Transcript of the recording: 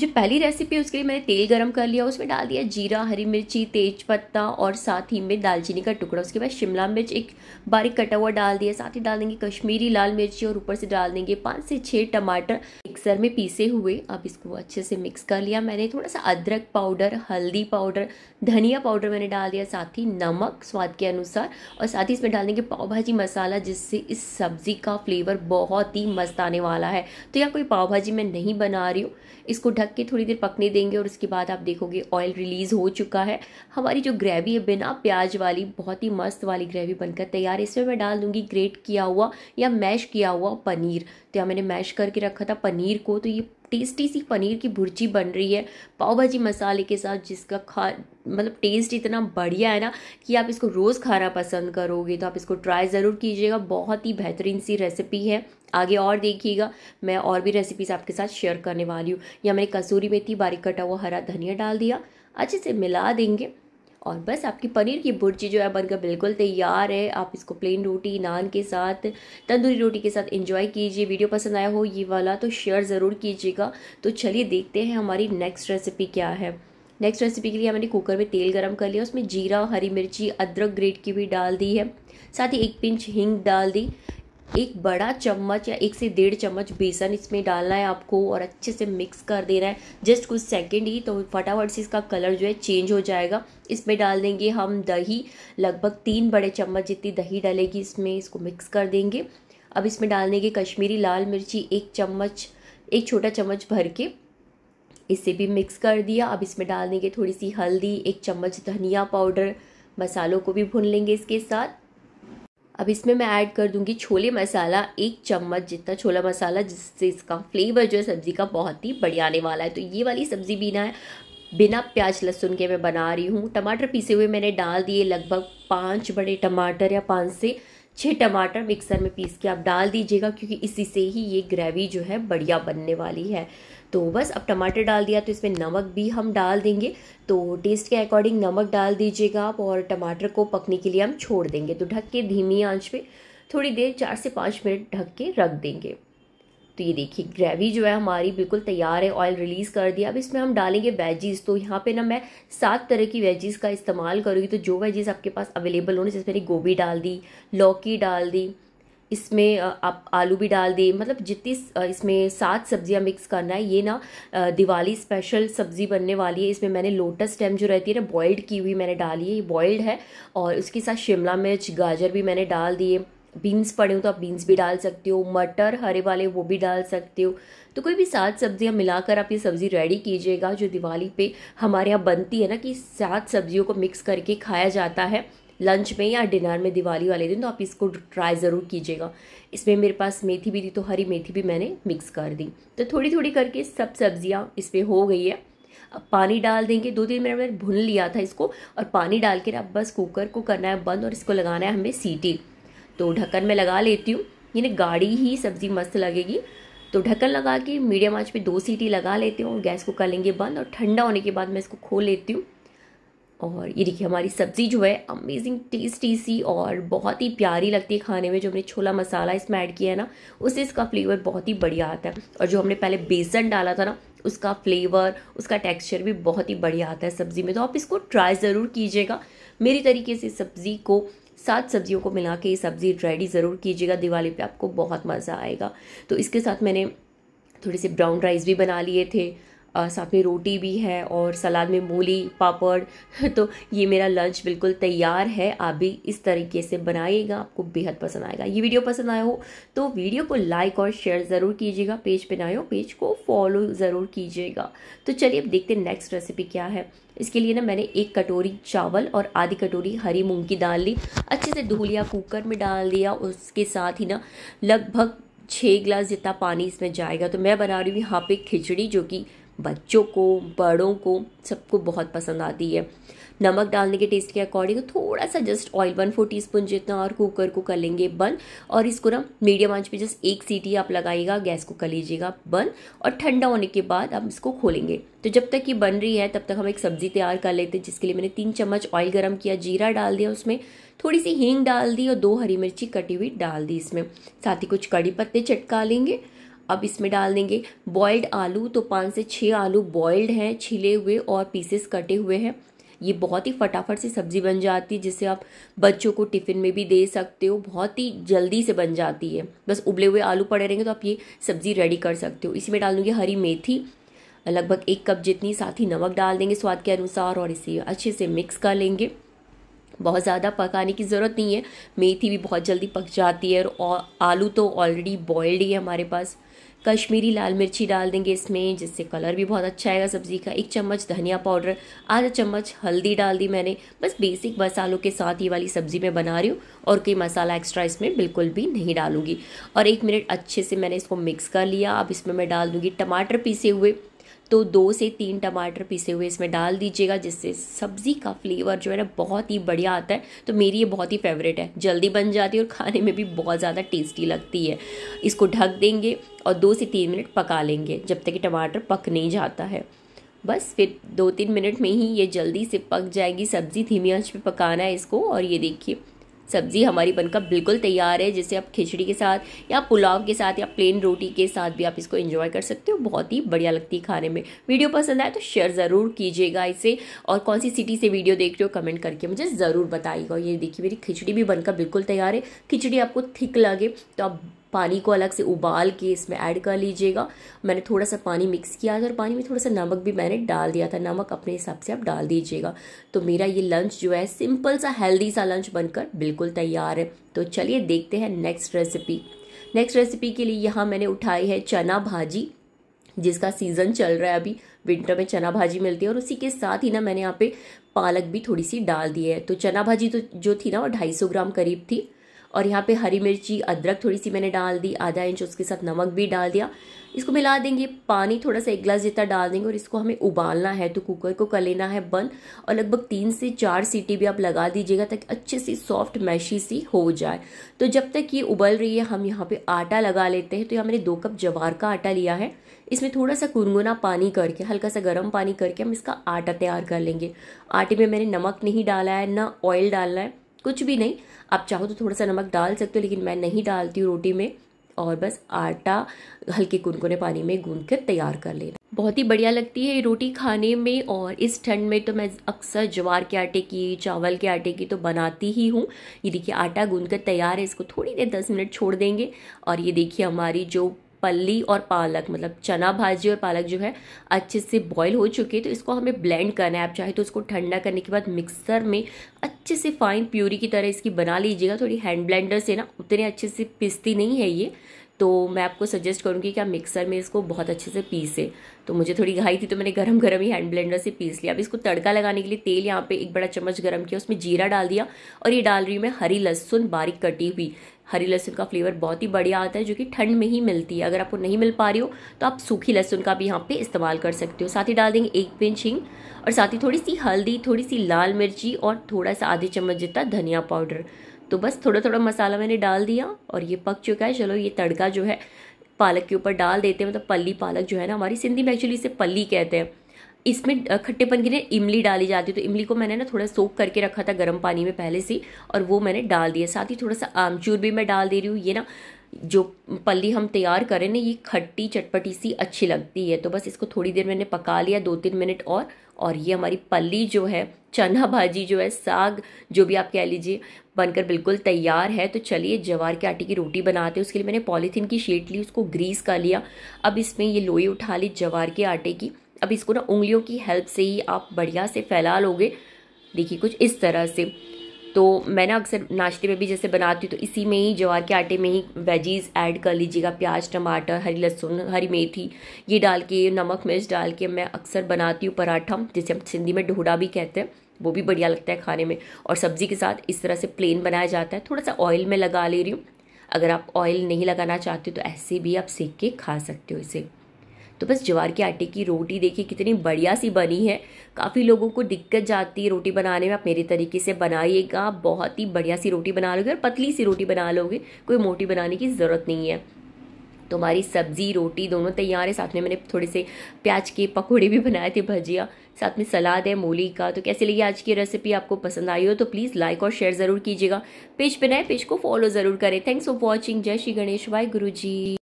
जो पहली रेसिपी है उसके लिए मैंने तेल गरम कर लिया उसमें डाल दिया जीरा हरी मिर्ची तेज पत्ता और साथ ही में दालचीनी का टुकड़ा उसके बाद शिमला मिर्च एक बारीक कटा हुआ डाल दिया साथ ही डाल देंगे कश्मीरी लाल मिर्ची और ऊपर से डाल देंगे पाँच से छः टमाटर मिक्सर में पीसे हुए अब इसको अच्छे से मिक्स कर लिया मैंने थोड़ा सा अदरक पाउडर हल्दी पाउडर धनिया पाउडर मैंने डाल दिया साथ ही नमक स्वाद के अनुसार और साथ ही इसमें डाल देंगे पाव भाजी मसाला जिससे इस सब्ज़ी का फ्लेवर बहुत ही मस्त आने वाला है तो या कोई पाव भाजी मैं नहीं बना रही हूँ इसको ढक ढक के थोड़ी देर पकने देंगे और उसके बाद आप देखोगे ऑयल रिलीज़ हो चुका है हमारी जो ग्रेवी है बिना प्याज वाली बहुत ही मस्त वाली ग्रेवी बनकर तैयार है इसमें मैं डाल दूँगी ग्रेट किया हुआ या मैश किया हुआ पनीर तो यहाँ मैंने मैश करके रखा था पनीर को तो ये टेस्टी सी पनीर की भुर्जी बन रही है पाव भाजी मसाले के साथ जिसका खा मतलब टेस्ट इतना बढ़िया है ना कि आप इसको रोज़ खाना पसंद करोगे तो आप इसको ट्राई ज़रूर कीजिएगा बहुत ही बेहतरीन सी रेसिपी है आगे और देखिएगा मैं और भी रेसिपीज़ आपके साथ शेयर करने वाली हूँ या मैंने कसूरी मेथी बारीक कटा हुआ हरा धनिया डाल दिया अच्छे से मिला देंगे और बस आपकी पनीर की भुर्जी जो है बनकर बिल्कुल तैयार है आप इसको प्लेन रोटी नान के साथ तंदूरी रोटी के साथ इंजॉय कीजिए वीडियो पसंद आया हो ये वाला तो शेयर ज़रूर कीजिएगा तो चलिए देखते हैं हमारी नेक्स्ट रेसिपी क्या है नेक्स्ट रेसिपी के लिए मैंने कुकर में तेल गरम कर लिया उसमें जीरा हरी मिर्ची अदरक ग्रेट की भी डाल दी है साथ ही एक पिंच हिंग डाल दी एक बड़ा चम्मच या एक से डेढ़ चम्मच बेसन इसमें डालना है आपको और अच्छे से मिक्स कर देना है जस्ट कुछ सेकेंड ही तो फटाफट से इसका कलर जो है चेंज हो जाएगा इसमें डाल देंगे हम दही लगभग तीन बड़े चम्मच जितनी दही डालेगी इसमें इसको मिक्स कर देंगे अब इसमें डाल देंगे कश्मीरी लाल मिर्ची एक चम्मच एक छोटा चम्मच भर के इसे भी मिक्स कर दिया अब इसमें डाल देंगे थोड़ी सी हल्दी एक चम्मच धनिया पाउडर मसालों को भी भून लेंगे इसके साथ अब इसमें मैं ऐड कर दूंगी छोले मसाला एक चम्मच जितना छोला मसाला जिससे इसका फ्लेवर जो है सब्ज़ी का बहुत ही बढ़िया आने वाला है तो ये वाली सब्ज़ी भी ना है बिना प्याज लहसुन के मैं बना रही हूँ टमाटर पीसे हुए मैंने डाल दिए लगभग पाँच बड़े टमाटर या पाँच से छः टमाटर मिक्सर में पीस के आप डाल दीजिएगा क्योंकि इसी से ही ये ग्रेवी जो है बढ़िया बनने वाली है तो बस अब टमाटर डाल दिया तो इसमें नमक भी हम डाल देंगे तो टेस्ट के अकॉर्डिंग नमक डाल दीजिएगा आप और टमाटर को पकने के लिए हम छोड़ देंगे तो ढक के धीमी आँच पर थोड़ी देर चार से पाँच मिनट ढक के रख देंगे तो ये देखिए ग्रेवी जो है हमारी बिल्कुल तैयार है ऑयल रिलीज़ कर दिया अब इसमें हम डालेंगे वेजीज़ तो यहाँ पे ना मैं सात तरह की वेजीज़ का इस्तेमाल करूँगी तो जो वेजीज़ आपके पास अवेलेबल होने जैसे मैंने गोभी डाल दी लौकी डाल दी इसमें आप आलू भी डाल दें मतलब जितनी इसमें सात सब्जियां मिक्स करना है ये ना दिवाली स्पेशल सब्जी बनने वाली है इसमें मैंने लोटस स्टेम जो रहती है ना बॉयल्ड की हुई मैंने डाली है ये बॉयल्ड है और उसके साथ शिमला मिर्च गाजर भी मैंने डाल दिए बीन्स पड़े हो तो आप बीन्स भी डाल सकते हो मटर हरे वाले वो भी डाल सकते हो तो कोई भी सात सब्जियां मिलाकर आप ये सब्ज़ी रेडी कीजिएगा जो दिवाली पे हमारे यहाँ बनती है ना कि सात सब्जियों को मिक्स करके खाया जाता है लंच में या डिनर में दिवाली वाले दिन तो आप इसको ट्राई ज़रूर कीजिएगा इसमें मेरे पास मेथी भी थी तो हरी मेथी भी मैंने मिक्स कर दी तो थोड़ी थोड़ी करके सब सब्जियाँ इसमें हो गई है अब पानी डाल देंगे दो तीन मिनट मैंने भुन लिया था इसको और पानी डाल कर आप बस कुकर को करना है बंद और इसको लगाना है हमें सीटी तो ढक्कन में लगा लेती हूँ यानी गाढ़ी ही सब्ज़ी मस्त लगेगी तो ढक्कन लगा के मीडियम आँच पे दो सीटी लगा लेती हूँ गैस को कर लेंगे बंद और ठंडा होने के बाद मैं इसको खोल लेती हूँ और ये देखिए हमारी सब्ज़ी जो है अमेजिंग टेस्टी सी और बहुत ही प्यारी लगती है खाने में जो हमने छोला मसाला इसमें ऐड किया है ना उससे इसका फ्लेवर बहुत ही बढ़िया आता है और जो हमने पहले बेसन डाला था ना उसका फ्लेवर उसका टेक्सचर भी बहुत ही बढ़िया आता है सब्ज़ी में तो आप इसको ट्राई ज़रूर कीजिएगा मेरी तरीके से सब्ज़ी को सात सब्जियों को मिला के ये सब्ज़ी रेडी ज़रूर कीजिएगा दिवाली पे आपको बहुत मज़ा आएगा तो इसके साथ मैंने थोड़े से ब्राउन राइस भी बना लिए थे साथ में रोटी भी है और सलाद में मूली पापड़ तो ये मेरा लंच बिल्कुल तैयार है आप भी इस तरीके से बनाइएगा आपको बेहद पसंद आएगा ये वीडियो पसंद आया हो तो वीडियो को लाइक और शेयर ज़रूर कीजिएगा पेज पे ना हो पेज को फॉलो ज़रूर कीजिएगा तो चलिए अब देखते हैं नेक्स्ट रेसिपी क्या है इसके लिए ना मैंने एक कटोरी चावल और आधी कटोरी हरी मूंग की दाल ली अच्छे से धो लिया कुकर में डाल दिया उसके साथ ही ना लगभग छः गिलास जितना पानी इसमें जाएगा तो मैं बना रही हूँ यहाँ पे खिचड़ी जो कि बच्चों को बड़ों को सबको बहुत पसंद आती है नमक डालने के टेस्ट के अकॉर्डिंग थोड़ा सा just oil one four teaspoon जितना और कुकर को कर लेंगे बंद और इसको ना मीडियम आंच पे जस्ट एक सीटी आप लगाइएगा गैस को कर लीजिएगा बंद और ठंडा होने के बाद आप इसको खोलेंगे तो जब तक ये बन रही है तब तक हम एक सब्ज़ी तैयार कर लेते हैं जिसके लिए मैंने तीन चम्मच ऑयल गर्म किया जीरा डाल दिया उसमें थोड़ी सी हींग डाल दी और दो हरी मिर्ची कटी हुई डाल दी इसमें साथ ही कुछ कड़ी पत्ते चटका लेंगे अब इसमें डाल देंगे बॉयल्ड आलू तो पाँच से छः आलू बॉयल्ड हैं छिले हुए और पीसेस कटे हुए हैं ये बहुत ही फटाफट से सब्ज़ी बन जाती है जिसे आप बच्चों को टिफ़िन में भी दे सकते हो बहुत ही जल्दी से बन जाती है बस उबले हुए आलू पड़े रहेंगे तो आप ये सब्ज़ी रेडी कर सकते हो इसी में डाल दूँगी हरी मेथी लगभग एक कप जितनी साथ ही नमक डाल देंगे स्वाद के अनुसार और इसे अच्छे से मिक्स कर लेंगे बहुत ज़्यादा पकाने की ज़रूरत नहीं है मेथी भी बहुत जल्दी पक जाती है और आलू तो ऑलरेडी बॉयल्ड ही है हमारे पास कश्मीरी लाल मिर्ची डाल देंगे इसमें जिससे कलर भी बहुत अच्छा आएगा सब्ज़ी का एक चम्मच धनिया पाउडर आधा चम्मच हल्दी डाल दी मैंने बस बेसिक मसालों के साथ ये वाली सब्ज़ी मैं बना रही हूँ और कोई मसाला एक्स्ट्रा इसमें बिल्कुल भी नहीं डालूंगी और एक मिनट अच्छे से मैंने इसको मिक्स कर लिया अब इसमें मैं डाल दूँगी टमाटर पीसे हुए तो दो से तीन टमाटर पिसे हुए इसमें डाल दीजिएगा जिससे सब्ज़ी का फ्लेवर जो है ना बहुत ही बढ़िया आता है तो मेरी ये बहुत ही फेवरेट है जल्दी बन जाती है और खाने में भी बहुत ज़्यादा टेस्टी लगती है इसको ढक देंगे और दो से तीन मिनट पका लेंगे जब तक कि टमाटर पक नहीं जाता है बस फिर दो तीन मिनट में ही ये जल्दी से पक जाएगी सब्ज़ी धीमी आंच पे पकाना है इसको और ये देखिए सब्ज़ी हमारी बनकर बिल्कुल तैयार है जिसे आप खिचड़ी के साथ या पुलाव के साथ या प्लेन रोटी के साथ भी आप इसको इंजॉय कर सकते हो बहुत ही बढ़िया लगती है खाने में वीडियो पसंद आए तो शेयर ज़रूर कीजिएगा इसे और कौन सी सिटी से वीडियो देख रहे हो कमेंट करके मुझे ज़रूर बताइएगा ये देखिए मेरी खिचड़ी भी बनकर बिल्कुल तैयार है खिचड़ी आपको थिक लगे तो आप पानी को अलग से उबाल के इसमें ऐड कर लीजिएगा मैंने थोड़ा सा पानी मिक्स किया था और पानी में थोड़ा सा नमक भी मैंने डाल दिया था नमक अपने हिसाब से आप डाल दीजिएगा तो मेरा ये लंच जो है सिंपल सा हेल्दी सा लंच बनकर बिल्कुल तैयार है तो चलिए देखते हैं नेक्स्ट रेसिपी नेक्स्ट रेसिपी के लिए यहाँ मैंने उठाई है चना भाजी जिसका सीज़न चल रहा है अभी विंटर में चना भाजी मिलती है और उसी के साथ ही ना मैंने यहाँ पे पालक भी थोड़ी सी डाल दी है तो चना भाजी तो जो थी ना वो ढाई सौ ग्राम करीब थी और यहाँ पे हरी मिर्ची अदरक थोड़ी सी मैंने डाल दी आधा इंच उसके साथ नमक भी डाल दिया इसको मिला देंगे पानी थोड़ा सा एक गिलास जितना डाल देंगे और इसको हमें उबालना है तो कुकर को कर लेना है बंद और लगभग तीन से चार सीटी भी आप लगा दीजिएगा ताकि अच्छे से सॉफ्ट मैशी सी हो जाए तो जब तक ये उबल रही है हम यहाँ पे आटा लगा लेते हैं तो यहाँ मैंने दो कप जवार का आटा लिया है इसमें थोड़ा सा गुनगुना पानी करके हल्का सा गर्म पानी करके हम इसका आटा तैयार कर लेंगे आटे में मैंने नमक नहीं डाला है ना ऑयल डालना है कुछ भी नहीं आप चाहो तो थोड़ा सा नमक डाल सकते हो लेकिन मैं नहीं डालती हूँ रोटी में और बस आटा हल्के कुनकुने पानी में गूंद कर तैयार कर लेना बहुत ही बढ़िया लगती है ये रोटी खाने में और इस ठंड में तो मैं अक्सर ज्वार के आटे की चावल के आटे की तो बनाती ही हूँ ये देखिए आटा गूंद कर तैयार है इसको थोड़ी देर दस मिनट छोड़ देंगे और ये देखिए हमारी जो पल्ली और पालक मतलब चना भाजी और पालक जो है अच्छे से बॉईल हो चुकी है तो इसको हमें ब्लेंड करना है आप चाहे तो इसको ठंडा करने के बाद मिक्सर में अच्छे से फाइन प्यूरी की तरह इसकी बना लीजिएगा थोड़ी हैंड ब्लेंडर से ना उतने अच्छे से पिसती नहीं है ये तो मैं आपको सजेस्ट करूँगी कि आप मिक्सर में इसको बहुत अच्छे से पीसें तो मुझे थोड़ी घाई थी तो मैंने गरम गरम ही हैंड ब्लेंडर से पीस लिया अब इसको तड़का लगाने के लिए तेल यहाँ पे एक बड़ा चम्मच गरम किया उसमें जीरा डाल दिया और ये डाल रही हूँ मैं हरी लहसुन बारीक कटी हुई हरी लहसुन का फ्लेवर बहुत ही बढ़िया आता है जो कि ठंड में ही मिलती है अगर आपको नहीं मिल पा रही हो तो आप सूखी लहसुन का भी यहाँ पे इस्तेमाल कर सकते हो साथ ही डाल देंगे एक पिंच हिंग और साथ ही थोड़ी सी हल्दी थोड़ी सी लाल मिर्ची और थोड़ा सा आधे चम्मच जितना धनिया पाउडर तो बस थोड़ा थोड़ा मसाला मैंने डाल दिया और ये पक चुका है चलो ये तड़का जो है पालक के ऊपर डाल देते हैं मतलब पल्ली पालक जो है ना हमारी सिंधी में एक्चुअली इसे पल्ली कहते हैं इसमें खट्टेपन के ना इमली डाली जाती है तो इमली को मैंने ना थोड़ा सोख करके रखा था गर्म पानी में पहले से और वो मैंने डाल दिया साथ ही थोड़ा सा आमचूर भी मैं डाल दे रही हूँ ये ना जो पल्ली हम तैयार करें ना ये खट्टी चटपटी सी अच्छी लगती है तो बस इसको थोड़ी देर मैंने पका लिया दो तीन मिनट और और ये हमारी पल्ली जो है चना भाजी जो है साग जो भी आप कह लीजिए बनकर बिल्कुल तैयार है तो चलिए जवार के आटे की रोटी बनाते हैं उसके लिए मैंने पॉलीथीन की शीट ली उसको ग्रीस कर लिया अब इसमें ये लोई उठा ली जवार के आटे की अब इसको ना उंगलियों की हेल्प से ही आप बढ़िया से फैला लोगे देखिए कुछ इस तरह से तो मैं ना अक्सर नाश्ते में भी जैसे बनाती हूँ तो इसी में ही ज्वार के आटे में ही वेजीज ऐड कर लीजिएगा प्याज टमाटर हरी लहसुन हरी मेथी ये डाल के नमक मिर्च डाल के मैं अक्सर बनाती हूँ पराठा जिसे हम सिंधी में ढोडा भी कहते हैं वो भी बढ़िया लगता है खाने में और सब्ज़ी के साथ इस तरह से प्लेन बनाया जाता है थोड़ा सा ऑयल में लगा ले रही हूँ अगर आप ऑयल नहीं लगाना चाहते हो तो ऐसे भी आप सेक के खा सकते हो इसे तो बस ज्वार के आटे की रोटी देखिए कितनी बढ़िया सी बनी है काफ़ी लोगों को दिक्कत जाती है रोटी बनाने में आप मेरे तरीके से बनाइएगा बहुत ही बढ़िया सी रोटी बना लोगे और पतली सी रोटी बना लोगे कोई मोटी बनाने की ज़रूरत नहीं है तो हमारी सब्ज़ी रोटी दोनों तैयार है साथ में मैंने थोड़े से प्याज के पकौड़े भी बनाए थे भजिया साथ में सलाद है मूली का तो कैसे लगी आज की रेसिपी आपको पसंद आई हो तो प्लीज़ लाइक और शेयर ज़रूर कीजिएगा पेज पर नए पेज को फॉलो ज़रूर करें थैंक्स फॉर वॉचिंग जय श्री गणेश वाई गुरु जी